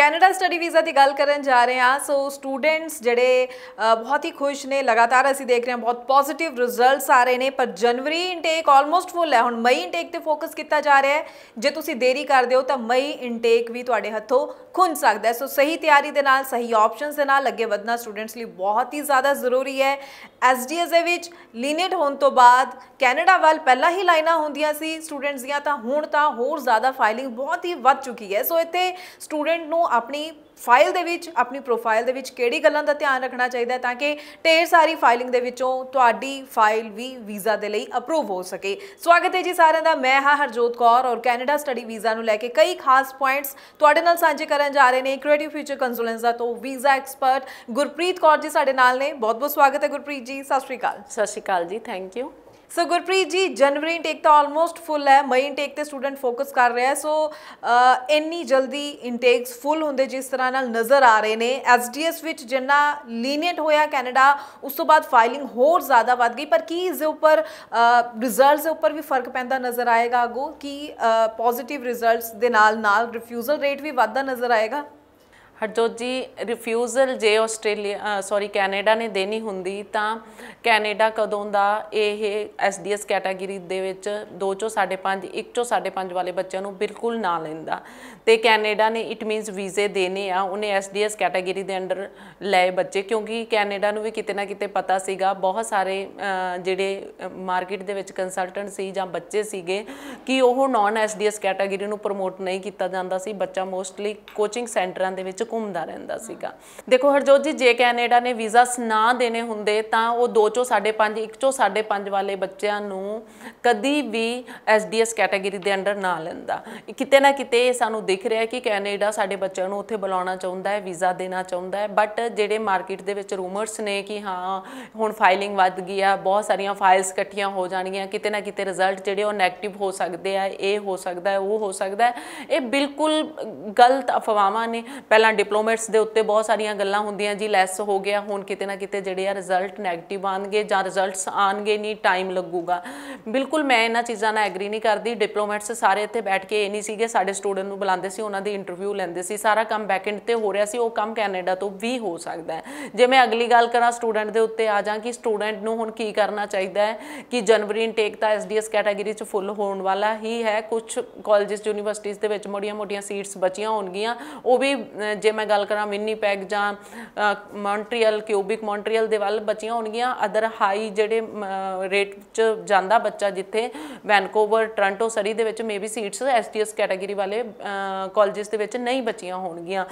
Canada study visa ਦੀ ਗੱਲ ਕਰਨ ਜਾ ਰਹੇ ਹਾਂ ਸੋ ਸਟੂਡੈਂਟਸ ਜਿਹੜੇ ਬਹੁਤ ਹੀ ਖੁਸ਼ ਨੇ ਲਗਾਤਾਰ ਅਸੀਂ ਦੇਖ ਰਹੇ ਹਾਂ ਬਹੁਤ ਪੋਜ਼ਿਟਿਵ ਰਿਜ਼ਲਟਸ ਆ ਰਹੇ ਨੇ ਪਰ ਜਨਵਰੀ ਇਨਟੇਕ ਆਲਮੋਸਟ ਫੁੱਲ ਹੈ ਹੁਣ ਮਈ ਇਨਟੇਕ ਤੇ ਫੋਕਸ ਕੀਤਾ ਜਾ ਰਿਹਾ ਹੈ ਜੇ ਤੁਸੀਂ ਦੇਰੀ ਕਰਦੇ ਹੋ ਤਾਂ ਮਈ ਇਨਟੇਕ ਵੀ ਤੁਹਾਡੇ ਹੱਥੋਂ ਖੁੰਝ ਸਕਦਾ ਹੈ ਸੋ ਸਹੀ ਤਿਆਰੀ ਦੇ ਨਾਲ ਸਹੀ ਆਪਸ਼ਨਸ ਦੇ ਨਾਲ ਅੱਗੇ ਵਧਣਾ ਸਟੂਡੈਂਟਸ ਲਈ ਬਹੁਤ ਹੀ ਜ਼ਿਆਦਾ ਜ਼ਰੂਰੀ ਹੈ ਐਸਡੀਐਸ ਦੇ ਵਿੱਚ ਲੀਨੇਟ ਹੋਣ ਤੋਂ ਬਾਅਦ ਕੈਨੇਡਾ ਵੱਲ ਪਹਿਲਾਂ ਹੀ ਲਾਈਨਾਂ ਹੁੰਦੀਆਂ ਸੀ ਸਟੂਡੈਂਟਸ ਦੀਆਂ ਤਾਂ ਹੁਣ ਤਾਂ ਹੋਰ ਜ਼ਿਆਦਾ ਫਾਈਲਿੰਗ ਬਹੁਤ ਹੀ ਵੱਧ ਚੁੱਕੀ ਹੈ ਸੋ ਇੱਥੇ ਸਟੂਡੈਂਟ ਨੂੰ ਆਪਣੀ ਫਾਈਲ ਦੇ ਵਿੱਚ ਆਪਣੀ ਪ੍ਰੋਫਾਈਲ ਦੇ ਵਿੱਚ ਕਿਹੜੀ ਗੱਲਾਂ ਦਾ ਧਿਆਨ ਰੱਖਣਾ ਚਾਹੀਦਾ ਹੈ ਤਾਂ ਕਿ ਢੇਰ ਸਾਰੀ ਫਾਈਲਿੰਗ ਦੇ ਵਿੱਚੋਂ ਤੁਹਾਡੀ ਫਾਈਲ ਵੀ ਵੀਜ਼ਾ ਦੇ ਲਈ ਅਪਰੂਵ ਹੋ ਸਕੇ ਸਵਾਗਤ ਹੈ ਜੀ ਸਾਰਿਆਂ ਦਾ ਮੈਂ ਹਾਂ ਹਰਜੋਤ ਕੌਰ ਔਰ ਕੈਨੇਡਾ ਸਟੱਡੀ ਵੀਜ਼ਾ ਨੂੰ ਲੈ ਕੇ ਕਈ ਖਾਸ ਪੁਆਇੰਟਸ ਤੁਹਾਡੇ ਨਾਲ ਸਾਂਝੇ ਕਰਨ ਜਾ ਰਹੇ ਨੇ ਕ੍ਰੀਏਟਿਵ ਫਿਊਚਰ ਦਾ ਤੋਂ ਵੀਜ਼ਾ ਐਕਸਪਰਟ ਗੁਰਪ੍ਰੀਤ ਕੌਰ ਜੀ ਸਾਡੇ ਨਾਲ ਨੇ ਬਹੁਤ ਬਹੁਤ ਸਵਾਗਤ ਹੈ ਗੁਰਪ੍ਰੀਤ ਜੀ ਸਤਿ ਸ਼੍ਰੀ ਅਕਾਲ ਸਤਿ ਸ਼੍ਰੀ ਅਕਾਲ ਜੀ ਥੈਂਕ ਯੂ ਸੋ ਗੁਰਪ੍ਰੀਤ ਜੀ ਜਨਵਰੀ ਇਨਟੇਕ ਤਾਂ ਆਲਮੋਸਟ ਫੁੱਲ ਹੈ ਮਈ ਇਨਟੇਕ ਤੇ ਸਟੂਡੈਂਟ ਫੋਕਸ ਕਰ ਰਿਹਾ ਸੋ ਇੰਨੀ ਜਲਦੀ ਇਨਟੇਕਸ ਫੁੱਲ ਹੁੰਦੇ ਜਿਸ ਤਰ੍ਹਾਂ ਨਾਲ ਨਜ਼ਰ ਆ ਰਹੇ ਨੇ ਐਸਡੀਐਸ ਵਿੱਚ ਜਿੰਨਾ ਲੀਨੀਅੰਟ ਹੋਇਆ ਕੈਨੇਡਾ ਉਸ ਤੋਂ ਬਾਅਦ ਫਾਈਲਿੰਗ ਹੋਰ ਜ਼ਿਆਦਾ ਵੱਧ ਗਈ ਪਰ ਕੀ ਇਸ ਦੇ ਉੱਪਰ ਰਿਜ਼ਲਟਸ ਦੇ ਉੱਪਰ ਵੀ ਫਰਕ ਪੈਂਦਾ ਨਜ਼ਰ ਆਏਗਾ ਅਗੋ ਕੀ ਪੋਜ਼ਿਟਿਵ ਰਿਜ਼ਲਟਸ ਦੇ ਨਾਲ ਨਾਲ ਰਿਫਿਊਜ਼ਲ ਰੇਟ ਵੀ ਵੱਧਦਾ ਨਜ਼ਰ ਆਏਗਾ ਹਰਜੋਤ ਜੀ ਰਿਫਿਊਜ਼ਲ ਜੇ ਆਸਟ੍ਰੇਲੀਆ ਸੌਰੀ ਕੈਨੇਡਾ ਨੇ ਦੇਣੀ ਹੁੰਦੀ ਤਾਂ ਕੈਨੇਡਾ ਕਦੋਂ ਦਾ ਇਹ ਐਸਡੀਐਸ ਕੈਟਾਗਰੀ ਦੇ ਵਿੱਚ 2 ਚੋਂ 5.5 1 ਚੋਂ 5.5 ਵਾਲੇ ਬੱਚਿਆਂ ਨੂੰ ਬਿਲਕੁਲ ਨਾ ਲੈਂਦਾ ਤੇ ਕੈਨੇਡਾ ਨੇ ਇਟ ਮੀਨਸ ਵੀਜ਼ੇ ਦੇਣੇ ਆ ਉਹਨੇ ਐਸਡੀਐਸ ਕੈਟਾਗਰੀ ਦੇ ਅੰਡਰ ਲਏ ਬੱਚੇ ਕਿਉਂਕਿ ਕੈਨੇਡਾ ਨੂੰ ਵੀ ਕਿਤੇ ਨਾ ਕਿਤੇ ਪਤਾ ਸੀਗਾ ਬਹੁਤ ਸਾਰੇ ਜਿਹੜੇ ਮਾਰਕੀਟ ਦੇ ਵਿੱਚ ਕੰਸਲਟੈਂਟ ਸੀ ਜਾਂ ਬੱਚੇ ਸੀਗੇ ਕਿ ਉਹ ਨਾਨ ਐਸਡੀਐਸ ਕੈਟਾਗਰੀ ਨੂੰ ਪ੍ਰਮੋਟ ਨਹੀਂ ਕੀਤਾ ਜਾਂਦਾ ਸੀ ਬੱਚਾ ਮੋਸਟਲੀ ਕੋਚਿੰਗ ਸੈਂਟਰਾਂ ਦੇ ਵਿੱਚ ਘੁੰਮਦਾ ਰਹਿੰਦਾ ਸੀਗਾ ਦੇਖੋ ਹਰਜੋਤ ਜੀ ਜੇ ਕੈਨੇਡਾ ਨੇ ਵੀਜ਼ਾ ਨਾ ਦੇਣੇ ਹੁੰਦੇ ਤਾਂ ਉਹ 2 ਚੋਂ 5.5 1 ਚੋਂ 5.5 ਵਾਲੇ ਬੱਚਿਆਂ ਨੂੰ ਕਦੀ ਵੀ ਐਸਡੀਐਸ ਕੈਟਾਗਰੀ ਦੇ ਅੰਡਰ ਨਾ ਲੈਂਦਾ ਕਿਤੇ ਨਾ ਕਿਤੇ ਸਾਨੂੰ ਦਿਖ ਰਿਹਾ ਕਿ ਕੈਨੇਡਾ ਸਾਡੇ ਬੱਚਿਆਂ ਨੂੰ ਉੱਥੇ ਬੁਲਾਉਣਾ ਚਾਹੁੰਦਾ ਹੈ ਵੀਜ਼ਾ ਦੇਣਾ ਚਾਹੁੰਦਾ ਹੈ ਬਟ ਜਿਹੜੇ ਮਾਰਕੀਟ ਦੇ ਵਿੱਚ ਰੂਮਰਸ ਨੇ ਕਿ ਹਾਂ ਹੁਣ ਫਾਈਲਿੰਗ ਵੱਧ ਗਈ ਆ ਬਹੁਤ ਸਾਰੀਆਂ ਫਾਈਲਸ ਇਕੱਠੀਆਂ ਹੋ ਜਾਣਗੀਆਂ ਕਿਤੇ ਨਾ ਕਿਤੇ ਰਿਜ਼ਲਟ ਜਿਹੜੇ ਉਹ 네ਗੇਟਿਵ ਹੋ ਸਕਦੇ ਆ ਇਹ ਹੋ ਸਕਦਾ ਹੈ ਉਹ ਹੋ ਸਕਦਾ ਹੈ ਇਹ ਬਿਲਕੁਲ ਗਲਤ ਅਫਵਾਹਾਂ ਨੇ ਪਹਿਲਾਂ ਡਿਪਲੋਮੇਟਸ ਦੇ ਉੱਤੇ ਬਹੁਤ ਸਾਰੀਆਂ ਗੱਲਾਂ ਹੁੰਦੀਆਂ ਜੀ ਲੈਸ ਹੋ ਗਿਆ ਹੁਣ ਕਿਤੇ ਨਾ ਕਿਤੇ ਜਿਹੜੇ ਆ ਰਿਜ਼ਲਟ 네ਗੇਟਿਵ ਆਣਗੇ ਜਾਂ ਰਿਜ਼ਲਟਸ ਆਣਗੇ ਨਹੀਂ ਟਾਈਮ ਲੱਗੂਗਾ ਬਿਲਕੁਲ ਮੈਂ ਇਹਨਾਂ ਚੀਜ਼ਾਂ ਨਾਲ ਐਗਰੀ ਨਹੀਂ ਕਰਦੀ ਡਿਪਲੋਮੇਟਸ ਸਾਰੇ ਇੱਥੇ ਬੈਠ ਕੇ ਇਹ ਨਹੀਂ ਸੀਗੇ ਸਾਡੇ ਸਟੂਡੈਂਟ ਨੂੰ ਬੁਲਾਉਂਦੇ ਸੀ ਉਹਨਾਂ ਦੀ ਇੰਟਰਵਿਊ ਲੈਂਦੇ ਸੀ ਸਾਰਾ ਕੰਮ ਬੈਕਐਂਡ ਤੇ ਹੋ ਰਿਹਾ ਸੀ ਉਹ ਕੰਮ ਕੈਨੇਡਾ ਤੋਂ ਵੀ ਹੋ ਸਕਦਾ ਹੈ ਜੇ ਮੈਂ ਅਗਲੀ ਗੱਲ ਕਰਾਂ ਸਟੂਡੈਂਟ ਦੇ ਉੱਤੇ ਆ ਜਾਂ ਕਿ ਸਟੂਡੈਂਟ ਨੂੰ ਹੁਣ ਕੀ ਕਰਨਾ ਚਾਹੀਦਾ ਹੈ ਕਿ ਜਨਵਰੀ ਇਨਟੇਕ ਤਾਂ ਐਸਡੀਐਸ ਕੈਟਾਗਰੀ 'ਚ ਫੁੱਲ ਹੋਣ ਵਾਲਾ ਹੀ ਹੈ ਕੁਝ ਕਾਲਜਸ ਯੂਨੀਵਰਸਿਟੀਆਂ ਦੇ ਵਿੱਚ ਮੋੜੀਆਂ-ਮੋੜੀਆਂ ਸੀਟਸ ਬਚੀਆਂ ਹੋਣਗੀਆਂ ਉਹ ਵੀ ਜੇ ਮੈਂ ਗੱਲ ਕਰਾਂ ਪੈਗ ਜਾਂ ਮੌਂਟਰੀਅਲ ਕਿਊਬਿਕ ਮੌਂਟਰੀਅਲ ਦੇ ਵੱਲ ਬੱਚੀਆਂ ਹੋਣਗੀਆਂ ਅਦਰ ਹਾਈ ਜਿਹੜੇ ਰੇਟ 'ਚ ਜਾਂਦਾ ਬੱਚਾ ਜਿੱਥੇ ਵੈਨਕੂਵਰ ਟ੍ਰਾਂਟੋ ਸਰੀ ਦੇ ਵਿੱਚ ਮੇਬੀ ਸੀਟਸ ਐਸਟੀਐਸ ਕੈਟਾਗਰੀ ਵਾਲੇ ਕਾਲਜਸ ਦੇ ਵਿੱਚ ਨਹੀਂ ਬੱਚੀਆਂ ਹੋਣਗੀਆਂ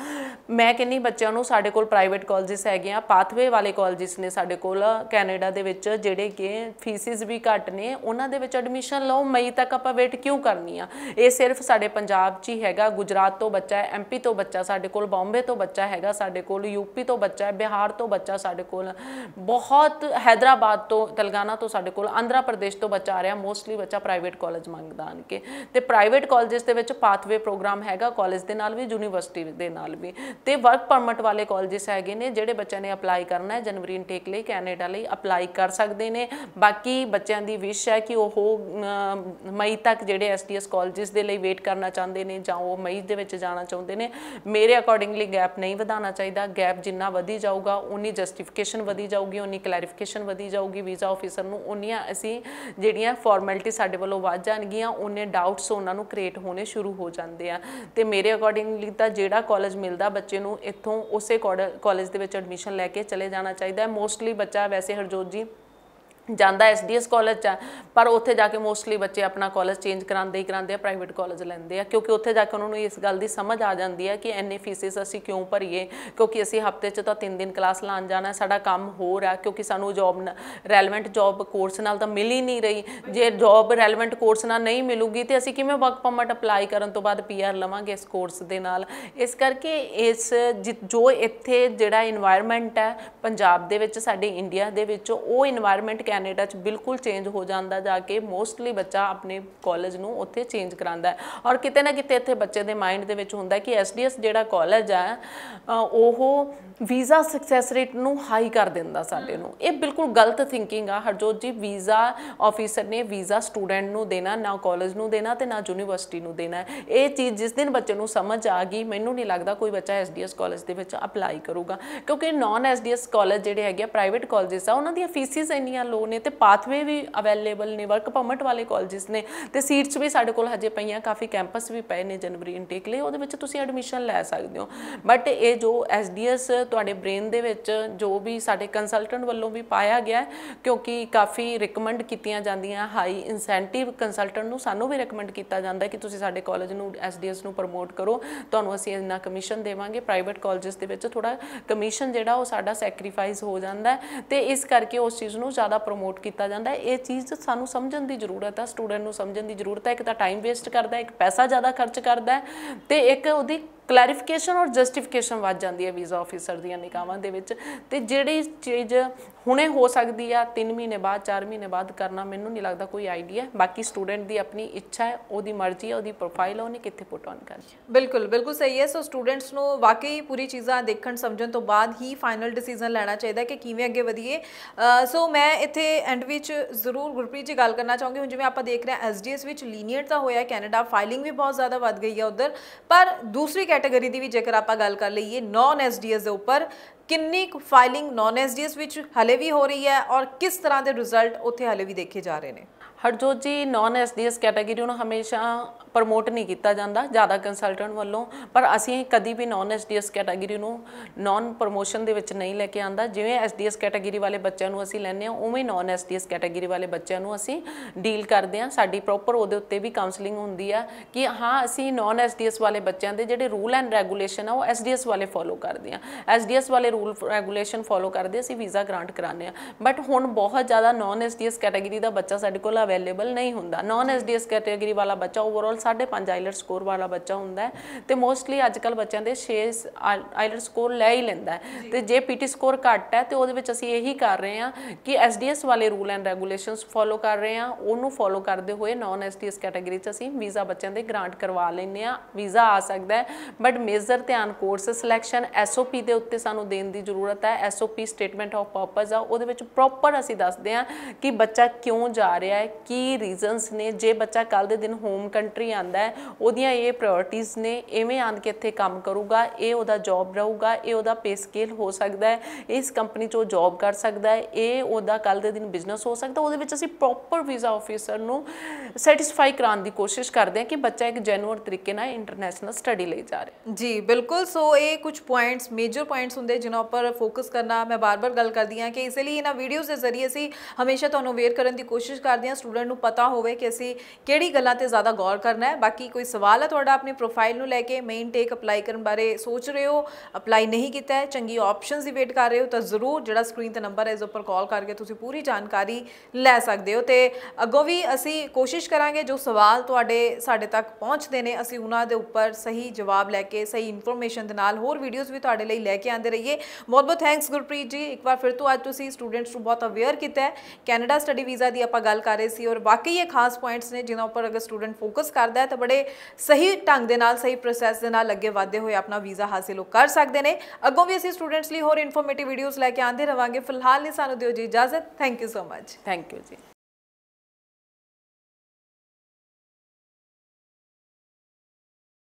ਮੈਂ ਕਿੰਨੀ ਬੱਚਿਆਂ ਨੂੰ ਸਾਡੇ ਕੋਲ ਪ੍ਰਾਈਵੇਟ ਕਾਲਜਸ ਹੈਗੇ ਆ ਪਾਥਵੇ ਵਾਲੇ ਕਾਲਜਸ ਨੇ ਸਾਡੇ ਕੋਲ ਕੈਨੇਡਾ ਦੇ ਵਿੱਚ ਜਿਹੜੇ ਕਿ ਫੀਸਿਸ ਵੀ ਘੱਟ ਨੇ ਉਹਨਾਂ ਦੇ ਵਿੱਚ ਐਡਮਿਸ਼ਨ ਲਓ ਮਈ ਤੱਕ ਆਪਾਂ ਵੇਟ ਕਿਉਂ ਕਰਨੀ ਆ ਇਹ ਸਿਰਫ ਸਾਡੇ ਪੰਜਾਬ 'ਚ ਹੀ ਹੈਗਾ ਗੁਜਰਾਤ ਤੋਂ ਬੱਚਾ ਐਮਪੀ ਤੋਂ ਬੱਚਾ ਸਾਡੇ ਕੋਲ ਬੌਮ ਬੰਬੇ ਤੋਂ ਬੱਚਾ ਹੈਗਾ ਸਾਡੇ ਕੋਲ ਯੂਪੀ ਤੋਂ ਬੱਚਾ ਹੈ ਬਿਹਾਰ ਤੋਂ ਬੱਚਾ ਸਾਡੇ ਕੋਲ ਬਹੁਤ ਹైదరాబాద్ ਤੋਂ ਤਲਗਾਨਾ ਤੋਂ ਸਾਡੇ ਕੋਲ ਆਂਧਰਾ ਪ੍ਰਦੇਸ਼ ਤੋਂ ਬੱਚਾ ਆ ਰਿਹਾ ਮੋਸਟਲੀ ਬੱਚਾ ਪ੍ਰਾਈਵੇਟ ਕਾਲਜ ਮੰਗਦਾ ਹਨ ਕੇ ਤੇ ਪ੍ਰਾਈਵੇਟ ਕਾਲਜਸ ਦੇ ਵਿੱਚ ਪਾਥਵੇ ਪ੍ਰੋਗਰਾਮ ਹੈਗਾ ਕਾਲਜ ਦੇ ਨਾਲ ਵੀ ਯੂਨੀਵਰਸਿਟੀ ਦੇ ਨਾਲ ਵੀ ਤੇ ਵਰਕ ਪਰਮਿਟ ਵਾਲੇ ਕਾਲਜਸ ਹੈਗੇ ਨੇ ਜਿਹੜੇ ਬੱਚਿਆਂ ਨੇ ਅਪਲਾਈ ਕਰਨਾ ਹੈ ਜਨਵਰੀ ਇਨਟੇਕ ਲਈ ਕੈਨੇਡਾ ਲਈ ਅਪਲਾਈ ਕਰ ਸਕਦੇ ਨੇ ਬਾਕੀ ਬੱਚਿਆਂ ਦੀ ਵਿਸ਼ ਹੈ ਕਿ ਉਹ ਮਈ ਤੱਕ ਜਿਹੜੇ ਐਸਟੀਐਸ ਕਾਲਜਸ ਦੇ ਲਈ ਵੇਟ ਕਰਨਾ ਚਾਹੁੰਦੇ ਨੇ ਜਾਂ ਉਹ ਮਈ ਦੇ ਵਿੱਚ ਜਾਣਾ ਚਾਹੁੰਦੇ ਨੇ ਮੇਰੇ ਅਕੋਰਡਿੰਗ ਅਕੋਰਡਿੰਗਲੀ ਗੈਪ ਨਹੀਂ ਵਧਾਉਣਾ ਚਾਹੀਦਾ ਗੈਪ ਜਿੰਨਾ ਵਧੀ ਜਾਊਗਾ ਉਨੀ ਜਸਟੀਫਿਕੇਸ਼ਨ ਵਧੀ ਜਾਊਗੀ ਉਨੀ ਕਲੈਰੀਫਿਕੇਸ਼ਨ ਵਧੀ ਜਾਊਗੀ ਵੀਜ਼ਾ ਆਫੀਸਰ ਨੂੰ ਉਨੀਆਂ ਅਸੀਂ ਜਿਹੜੀਆਂ ਫਾਰਮੈਲਿਟੀ ਸਾਡੇ ਵੱਲੋਂ ਵੱਧ ਜਾਣਗੀਆਂ ਉਹਨੇ ਡਾਊਟਸ ਉਹਨਾਂ ਨੂੰ ਕ੍ਰੀਏਟ ਹੋਣੇ ਸ਼ੁਰੂ ਹੋ ਜਾਂਦੇ ਆ ਤੇ ਮੇਰੇ ਅਕੋਰਡਿੰਗਲੀ ਤਾਂ ਜਿਹੜਾ ਕਾਲਜ ਮਿਲਦਾ ਬੱਚੇ ਨੂੰ ਇੱਥੋਂ ਉਸੇ ਕਾਲਜ ਦੇ ਵਿੱਚ ਐਡਮਿਸ਼ਨ ਲੈ ਕੇ ਚਲੇ ਜਾਣਾ ਚਾਹੀਦਾ ਹੈ ਮੋਸਟਲੀ ਬੱਚਾ ਵੈਸੇ ਹਰਜੋਤ ਜੀ ਜਾਂਦਾ ਐਸਡੀਐਸ ਕਾਲਜ ਚ ਪਰ ਉੱਥੇ ਜਾ ਕੇ ਮੋਸਟਲੀ ਬੱਚੇ ਆਪਣਾ ਕਾਲਜ ਚੇਂਜ ਕਰਾਉਂਦੇ ਹੀ ਕਰਾਉਂਦੇ ਆ ਪ੍ਰਾਈਵੇਟ ਕਾਲਜ ਲੈਂਦੇ ਆ ਕਿਉਂਕਿ ਉੱਥੇ ਜਾ ਕੇ ਉਹਨਾਂ ਨੂੰ ਇਸ ਗੱਲ ਦੀ ਸਮਝ ਆ ਜਾਂਦੀ ਹੈ ਕਿ ਐਨੇ ਫੀਸਿਸ ਅਸੀਂ ਕਿਉਂ ਭਰੀਏ ਕਿਉਂਕਿ ਅਸੀਂ ਹਫਤੇ 'ਚ ਤਾਂ 3 ਦਿਨ ਕਲਾਸ ਲਾਣ ਜਾਣਾ ਸਾਡਾ ਕੰਮ ਹੋਰ ਆ ਕਿਉਂਕਿ ਸਾਨੂੰ ਜੌਬ ਰੈਲੇਵੈਂਟ ਜੌਬ ਕੋਰਸ ਨਾਲ ਤਾਂ ਮਿਲ ਹੀ ਨਹੀਂ ਰਹੀ ਜੇ ਜੌਬ ਰੈਲੇਵੈਂਟ ਕੋਰਸ ਨਾਲ ਨਹੀਂ ਮਿਲੂਗੀ ਤੇ ਅਸੀਂ ਕਿਵੇਂ ਵਰਕ ਪਰਮਿਟ ਅਪਲਾਈ ਕਰਨ ਤੋਂ ਬਾਅਦ ਪੀਆਰ ਲਵਾਂਗੇ ਇਸ ਕੋਰਸ ਦੇ ਨਾਲ ਇਸ ਕਰਕੇ ਇਸ ਜੋ ਇੱਥੇ ਜਿਹੜਾ এনवायरमेंट ਹੈ ਪੰਜਾਬ ਦੇ ਵਿੱਚ ਸਾਡੇ ਇੰਡੀਆ ਦੇ ਵਿੱਚ ਉਹ এনवायरमेंट ਕੈਨੇਡਾ 'ਚ ਬਿਲਕੁਲ ਚੇਂਜ ਹੋ ਜਾਂਦਾ ਜਾ ਕੇ ਮੋਸਟਲੀ ਬੱਚਾ ਆਪਣੇ ਕਾਲਜ ਨੂੰ ਉੱਥੇ ਚੇਂਜ ਕਰਾਂਦਾ ਹੈ ਔਰ ਕਿਤੇ ਨਾ ਕਿਤੇ ਇੱਥੇ ਬੱਚੇ ਦੇ ਮਾਈਂਡ ਦੇ ਵਿੱਚ ਹੁੰਦਾ ਕਿ ਐਸਡੀਐਸ ਜਿਹੜਾ ਕਾਲਜ ਆ ਉਹ ਵੀਜ਼ਾ ਸਕਸੈਸ ਰੇਟ ਨੂੰ ਹਾਈ ਕਰ ਦਿੰਦਾ ਸਾਡੇ ਨੂੰ ਇਹ ਬਿਲਕੁਲ ਗਲਤ ਥਿੰਕਿੰਗ ਆ ਹਰਜੋਤ ਜੀ ਵੀਜ਼ਾ ਆਫੀਸਰ ਨੇ ਵੀਜ਼ਾ ਸਟੂਡੈਂਟ ਨੂੰ ਦੇਣਾ ਨਾ ਕਾਲਜ ਨੂੰ ਦੇਣਾ ਤੇ ਨਾ ਯੂਨੀਵਰਸਿਟੀ ਨੂੰ ਦੇਣਾ ਇਹ ਚੀਜ਼ ਜਿਸ ਦਿਨ ਬੱਚੇ ਨੂੰ ਸਮਝ ਆ ਗਈ ਮੈਨੂੰ ਨਹੀਂ ਲੱਗਦਾ ਕੋਈ ਬੱਚਾ ਐਸਡੀਐਸ ਕਾਲਜ ਦੇ ਵਿੱਚ ਅਪਲਾਈ ਕਰੂਗਾ ਕਿਉਂਕਿ ਨਾਨ ਐਸਡੀਐਸ ਕਾਲਜ ਜਿਹੜੇ ਹੈਗੇ ਆ ਪ੍ਰਾਈਵੇਟ ਕਾਲਜਸ ਆ ਉਹਨਾਂ ਦੀਆਂ ਫੀਸਿਸ ਇੰਨੀਆਂ ਲੋ ਨੇ ਤੇ ਪਾਥਵੇ ਵੀ ਅਵੇਲੇਬਲ ਨੇ ਵਰਕ ਪਰਮਿਟ ਵਾਲੇ ਕਾਲਜਸ ਨੇ ਤੇ ਸੀਟਸ ਵੀ ਸਾਡੇ ਕੋਲ ਹਜੇ ਪਈਆਂ ਕਾਫੀ ਕੈਂਪਸ ਵੀ ਪਏ ਨੇ ਜਨਵਰੀ ਇਨਟੇਕ ਲਈ ਉਹਦੇ ਵਿੱਚ ਤੁਸੀਂ ਐਡਮਿਸ਼ਨ ਲੈ ਸਕਦੇ ਹੋ ਬਟ ਇਹ ਜੋ ਐਸਡੀਐਸ ਤੁਹਾਡੇ ਬ੍ਰੇਨ ਦੇ ਵਿੱਚ ਜੋ ਵੀ ਸਾਡੇ ਕੰਸਲਟੈਂਟ ਵੱਲੋਂ ਵੀ ਪਾਇਆ ਗਿਆ ਕਿਉਂਕਿ ਕਾਫੀ ਰეკਮੈਂਡ ਕੀਤੀਆਂ ਜਾਂਦੀਆਂ ਹਾਈ ਇਨਸੈਂਟਿਵ ਕੰਸਲਟੈਂਟ ਨੂੰ ਸਾਨੂੰ ਵੀ ਰეკਮੈਂਡ ਕੀਤਾ ਜਾਂਦਾ ਕਿ ਤੁਸੀਂ ਸਾਡੇ ਕਾਲਜ ਨੂੰ ਐਸਡੀਐਸ ਨੂੰ ਪ੍ਰਮੋਟ ਕਰੋ ਤੁਹਾਨੂੰ ਅਸੀਂ ਇੰਨਾ ਕਮਿਸ਼ਨ ਦੇਵਾਂਗੇ ਪ੍ਰਾਈਵੇਟ ਕਾਲਜਸ ਦੇ ਵਿੱਚ ਥੋੜਾ ਕਮਿਸ਼ਨ ਜਿਹੜਾ ਉਹ ਸਾਡਾ ਸੈਕਰੀਫਾਈਸ ਹੋ ਜਾਂਦਾ ਤੇ ਇਸ ਕਰਕੇ ਉਸ ਚੀਜ਼ ਨੂੰ ਜ਼ਿਆਦਾ ਪ੍ਰੋਮੋਟ ਕੀਤਾ ਜਾਂਦਾ ਹੈ ਇਹ ਚੀਜ਼ ਸਾਨੂੰ ਸਮਝਣ ਦੀ ਜ਼ਰੂਰਤ ਹੈ ਸਟੂਡੈਂਟ ਨੂੰ ਸਮਝਣ ਦੀ ਜ਼ਰੂਰਤ ਹੈ ਇੱਕ ਤਾਂ ਟਾਈਮ ਵੇਸਟ ਕਰਦਾ ਹੈ ਇੱਕ ਪੈਸਾ ਜ਼ਿਆਦਾ ਖਰਚ ਕਰਦਾ ਹੈ ਤੇ ਇੱਕ ਉਹਦੀ ਕਲੈਰੀਫਿਕੇਸ਼ਨ ਔਰ ਜਸਟੀਫਿਕੇਸ਼ਨ ਵੱਜ ਜਾਂਦੀ ਹੈ ਵੀਜ਼ਾ ਆਫੀਸਰ ਦੀਆਂ ਨਿਕਾਵਾਂ ਦੇ ਵਿੱਚ ਤੇ ਜਿਹੜੀ ਚੀਜ਼ ਹੁਣੇ ਹੋ ਸਕਦੀ ਆ 3 ਮਹੀਨੇ ਬਾਅਦ 4 ਮਹੀਨੇ ਬਾਅਦ ਕਰਨਾ ਮੈਨੂੰ ਨਹੀਂ ਲੱਗਦਾ ਕੋਈ ਆਈਡੀਆ ਬਾਕੀ ਸਟੂਡੈਂਟ ਦੀ ਆਪਣੀ ਇੱਛਾ ਹੈ ਉਹਦੀ ਮਰਜ਼ੀ ਹੈ ਉਹਦੀ ਪ੍ਰੋਫਾਈਲ ਉਹਨੇ ਕਿੱਥੇ ਪੁੱਟ ਔਨ ਕਰਨੀ ਬਿਲਕੁਲ ਬਿਲਕੁਲ ਸਹੀ ਹੈ ਸੋ ਸਟੂਡੈਂਟਸ ਨੂੰ ਵਾਕਈ ਪੂਰੀ ਚੀਜ਼ਾਂ ਦੇਖਣ ਸਮਝਣ ਤੋਂ ਬਾਅਦ ਹੀ ਫਾਈਨਲ ਡਿਸੀਜਨ ਲੈਣਾ ਚਾਹੀਦਾ ਕਿ ਕਿਵੇਂ ਅੱਗੇ ਵਧੀਏ ਸੋ ਮੈਂ ਇੱਥੇ ਐਂਡ ਵਿੱਚ ਜ਼ਰੂਰ ਗੁਰਪ੍ਰੀਤ ਜੀ ਗੱਲ ਕਰਨਾ ਚਾਹੂੰਗੀ ਹੁਣ ਜਿਵੇਂ ਆਪਾਂ ਦੇਖ ਰਹੇ ਹਾਂ ਐਸਡੀਐਸ ਵਿੱਚ ਲੀਨੀਅਰ ਤਾਂ ਹੋਇਆ ਕੈਨੇਡਾ ਫਾਈਲਿੰਗ ਵੀ ਬਹੁਤ ਜ਼ਿਆਦਾ ਵੱਧ ਗਈ ਹੈ ਉਧਰ ਪਰ ਦੂਸਰੀ ਕੈਟਾਗਰੀ ਦੀ ਵੀ ਜੇਕਰ ਆਪਾਂ ਗੱਲ ਕਰ ਲਈਏ ਨਾਨ ਐਸਡੀਐਸ ਦੇ ਉੱਪਰ ਕਿੰਨੀ ਕੁ ਫਾਈਲਿੰਗ ਨਾਨ ਐਸਡੀਐਸ ਵਿੱਚ ਹਲੇ ਵੀ ਹੋ ਰਹੀ ਹੈ ਔਰ ਕਿਸ ਤਰ੍ਹਾਂ ਦੇ ਰਿਜ਼ਲਟ ਉੱਥੇ ਹਲੇ ਵੀ ਦੇਖੇ ਜਾ ਰਹੇ ਨੇ ਹਰਜੋਤ ਜੀ ਨਾਨ ਐਸਡੀਐਸ ਕੈਟਾਗਰੀ ਨੂੰ ਹਮੇਸ਼ਾ ਪ੍ਰਮੋਟ ਨਹੀਂ ਕੀਤਾ ਜਾਂਦਾ ਜ਼ਿਆਦਾ ਕੰਸਲਟੈਂਟ ਵੱਲੋਂ ਪਰ ਅਸੀਂ ਕਦੀ ਵੀ ਨਾਨ ਐਸਡੀਐਸ ਕੈਟਾਗਰੀ ਨੂੰ ਨਾਨ ਪ੍ਰੋਮੋਸ਼ਨ ਦੇ ਵਿੱਚ ਨਹੀਂ ਲੈ ਕੇ ਆਂਦਾ ਜਿਵੇਂ ਐਸਡੀਐਸ ਕੈਟਾਗਰੀ ਵਾਲੇ ਬੱਚਿਆਂ ਨੂੰ ਅਸੀਂ ਲੈਨੇ ਆ ਉਵੇਂ ਨਾਨ ਐਸਡੀਐਸ ਕੈਟਾਗਰੀ ਵਾਲੇ ਬੱਚਿਆਂ ਨੂੰ ਅਸੀਂ ਡੀਲ ਕਰਦੇ ਆ ਸਾਡੀ ਪ੍ਰੋਪਰ ਉਹਦੇ ਉੱਤੇ ਵੀ ਕਾਉਂਸਲਿੰਗ ਹੁੰਦੀ ਆ ਕਿ ਹਾਂ ਅਸੀਂ ਨਾਨ ਐਸਡੀਐਸ ਵਾਲੇ ਬੱਚਿਆਂ ਦੇ ਜਿਹੜੇ ਰੂਲ ਐਂਡ ਰੈਗੂਲੇਸ਼ਨ ਆ ਉਹ ਐਸਡੀਐਸ ਵਾਲੇ ਫੋਲੋ ਕਰਦੇ ਆ ਐਸਡੀਐਸ ਵਾਲੇ ਰੂਲ ਰੈਗੂਲੇਸ਼ਨ ਫੋਲੋ ਕਰਦੇ ਅਸੀਂ ਵੀਜ਼ਾ ਗ੍ਰਾਂਟ ਕਰਾਉਂਦੇ ਆ ਬਟ ਹੁਣ ਬਹੁਤ ਜ਼ਿਆਦਾ ਨਾਨ ਐਸਡੀਐਸ ਕੈਟਾਗਰੀ ਦਾ ਬੱਚਾ ਸਾਡੇ ਕੋਲ ਅਵੇਲੇਬਲ ਨਹੀਂ ਹੁੰਦਾ ਨਾਨ ਐਸਡੀਐਸ ਕੈਟਾਗਰੀ ਵਾਲਾ ਬੱਚਾ ਓਵਰਆਲ 5.5 ਆਈਲਟਸ ਸਕੋਰ ਵਾਲਾ ਬੱਚਾ ਹੁੰਦਾ ਹੈ ਤੇ ਮੋਸਟਲੀ ਅੱਜ ਕੱਲ ਬੱਚਿਆਂ ਦੇ 6 ਆਈਲਟਸ ਸਕੋਰ ਲੈ ਹੀ ਲੈਂਦਾ ਤੇ ਜੇ ਪੀਟੀ ਸਕੋਰ ਘੱਟ ਹੈ ਤੇ ਉਹਦੇ ਵਿੱਚ ਅਸੀਂ ਇਹੀ ਕਰ ਰਹੇ ਹਾਂ ਕਿ ਐਸਡੀਐਸ ਵਾਲੇ ਰੂਲ ਐਂਡ ਰੈਗੂਲੇਸ਼ਨਸ ਫੋਲੋ ਕਰ ਰਹੇ ਹਾਂ ਉਹਨੂੰ ਫੋਲੋ ਕਰਦੇ ਹੋਏ ਨਾਨ ਐਸਡੀਐਸ ਕੈਟਾਗਰੀ 'ਚ ਅਸੀਂ ਵੀਜ਼ਾ ਬੱਚਿਆਂ ਦੇ ਗ੍ਰਾਂਟ ਕਰਵਾ ਲੈਂਦੇ ਆ ਵੀਜ਼ਾ ਆ ਸਕਦਾ ਬਟ ਮੇਜਰ ਧਿਆਨ ਕੋਰਸ ਸਿਲੈਕਸ਼ਨ ਐਸਓਪੀ ਦੇ ਉੱਤੇ ਸਾਨੂੰ ਦੇਣ ਦੀ ਜ਼ਰੂਰਤ ਹੈ ਐਸਓਪੀ ਸਟੇਟਮੈਂਟ ਆਫ ਪਰਪਸ ਆ ਉਹਦੇ ਵਿੱਚ ਪ੍ਰੋਪਰ ਅਸੀਂ ਦੱਸਦੇ ਆ ਕਿ ਬੱਚਾ ਕਿਉਂ ਜਾ ਰਿਹਾ ਹੈ ਕੀ ਰੀਜ਼ਨਸ ਨੇ ਜੇ ਬੱਚਾ ਕੱਲ ਦੇ ਦਿਨ ਹੋਮ ਕੰਟਰੀ ਕੋਈ ਆਂਦਾ ਉਹਦੀਆਂ ਇਹ ਪ੍ਰਾਇੋਰਟੀਆਂ ਨੇ ਐਵੇਂ ਆਣ ਕੇ ਇੱਥੇ ਕੰਮ ਕਰੂਗਾ ਇਹ ਉਹਦਾ ਜੌਬ ਰਹੂਗਾ ਇਹ ਉਹਦਾ ਪੇ ਸਕੇਲ ਹੋ ਸਕਦਾ ਹੈ ਇਸ ਕੰਪਨੀ 'ਚ ਉਹ ਜੌਬ ਕਰ ਸਕਦਾ ਹੈ ਇਹ ਉਹਦਾ ਕੱਲ ਦੇ ਦਿਨ ਬਿਜ਼ਨਸ ਹੋ ਸਕਦਾ ਉਹਦੇ ਵਿੱਚ ਅਸੀਂ ਪ੍ਰੋਪਰ ਵੀਜ਼ਾ ਆਫੀਸਰ ਨੂੰ ਸੈਟੀਸਫਾਈ ਕਰਾਉਣ ਦੀ ਕੋਸ਼ਿਸ਼ ਕਰਦੇ ਹਾਂ ਕਿ ਬੱਚਾ ਇੱਕ ਜੈਨੂਅਰ ਤਰੀਕੇ ਨਾਲ ਇੰਟਰਨੈਸ਼ਨਲ ਸਟੱਡੀ ਲਈ ਜਾ ਰਿਹਾ ਜੀ ਬਿਲਕੁਲ ਸੋ ਇਹ ਕੁਝ ਪੁਆਇੰਟਸ ਮੇਜਰ ਪੁਆਇੰਟਸ ਹੁੰਦੇ ਜਿਨ੍ਹਾਂ ਉੱਪਰ ਫੋਕਸ ਕਰਨਾ ਮੈਂ ਬਾਰ-ਬਾਰ ਗੱਲ ਕਰਦੀ ਹਾਂ ਕਿ ਇਸ ਲਈ ਇਹਨਾਂ ਵੀਡੀਓਜ਼ ਦੇ ਜ਼ਰੀਏ ਅਸੀਂ ਹਮੇਸ਼ਾ ਤੁਹਾਨੂੰ ਅਵੇਅਰ ਕਰਨ ਦੀ ਕੋਸ਼ਿਸ਼ ਕਰਦੇ ਹਾਂ ਸਟੂਡੈਂਟ ਨੂੰ ਪਤਾ ਹੋਵੇ ਕਿ ਅਸੀਂ ਕਿਹੜੀ ਗੱਲਾਂ ਤੇ ਜ਼ਿਆਦਾ ਗੌਰ ਕਰ ਕਰਨਾ ਹੈ ਬਾਕੀ ਕੋਈ ਸਵਾਲ ਹੈ ਤੁਹਾਡਾ ਆਪਣੀ ਪ੍ਰੋਫਾਈਲ ਨੂੰ ਲੈ ਕੇ ਮੇਨ ਟੇਕ ਅਪਲਾਈ ਕਰਨ ਬਾਰੇ ਸੋਚ ਰਹੇ ਹੋ ਅਪਲਾਈ ਨਹੀਂ ਕੀਤਾ ਹੈ ਚੰਗੀ ਆਪਸ਼ਨਸ ਦੀ ਵੇਟ ਕਰ ਰਹੇ ਹੋ ਤਾਂ ਜ਼ਰੂਰ ਜਿਹੜਾ ਸਕਰੀਨ ਤੇ ਨੰਬਰ ਹੈ ਇਸ ਉੱਪਰ ਕਾਲ ਕਰਕੇ ਤੁਸੀਂ ਪੂਰੀ ਜਾਣਕਾਰੀ ਲੈ ਸਕਦੇ ਹੋ ਤੇ ਅੱਗੋਂ ਵੀ ਅਸੀਂ ਕੋਸ਼ਿਸ਼ ਕਰਾਂਗੇ ਜੋ ਸਵਾਲ ਤੁਹਾਡੇ ਸਾਡੇ ਤੱਕ ਪਹੁੰਚਦੇ ਨੇ ਅਸੀਂ ਉਹਨਾਂ ਦੇ ਉੱਪਰ ਸਹੀ ਜਵਾਬ ਲੈ ਕੇ ਸਹੀ ਇਨਫੋਰਮੇਸ਼ਨ ਦੇ ਨਾਲ ਹੋਰ ਵੀਡੀਓਜ਼ ਵੀ ਤੁਹਾਡੇ ਲਈ ਲੈ ਕੇ ਆਂਦੇ ਰਹੀਏ ਬਹੁਤ ਬਹੁਤ ਥੈਂਕਸ ਗੁਰਪ੍ਰੀਤ ਜੀ ਇੱਕ ਵਾਰ ਫਿਰ ਤੋਂ ਅੱਜ ਤੁਸੀਂ ਸਟੂਡੈਂਟਸ ਨੂੰ ਬਹੁਤ ਅਵੇਅਰ ਕੀਤਾ ਹੈ ਕੈਨੇਡਾ ਸਟੱਡੀ ਵੀਜ਼ਾ ਦੀ ਆਪਾਂ ਗੱਲ ਕਰ ਰਹੇ ਸੀ ਔਰ ਵਾਕਈ ਇਹ ਖਾਸ ਪੁਆਇੰਟਸ ਨੇ ਜਿਨ੍ਹਾਂ ਉੱਪਰ ਅਗਰ ਸਟੂਡੈਂਟ ਫੋਕਸ ਕਰ ਕਰਦਾ ਹੈ ਤਾਂ ਬੜੇ ਸਹੀ ਢੰਗ ਦੇ ਨਾਲ ਸਹੀ ਪ੍ਰੋਸੈਸ ਦੇ ਨਾਲ ਲੱਗੇ ਵਧਦੇ ਹੋਏ ਆਪਣਾ ਵੀਜ਼ਾ ਹਾਸਿਲ ਕਰ ਸਕਦੇ ਨੇ ਅੱਗੋਂ ਵੀ ਅਸੀਂ ਸਟੂਡੈਂਟਸ ਲਈ ਹੋਰ ਇਨਫੋਰਮੇਟਿਵ ਵੀਡੀਓਜ਼ ਲੈ ਕੇ ਆਂਦੇ ਰਵਾਂਗੇ ਫਿਲਹਾਲ ਲਈ ਸਾਨੂੰ ਦਿਓ ਜੀ ਇਜਾਜ਼ਤ thank you so much thank you ਜੀ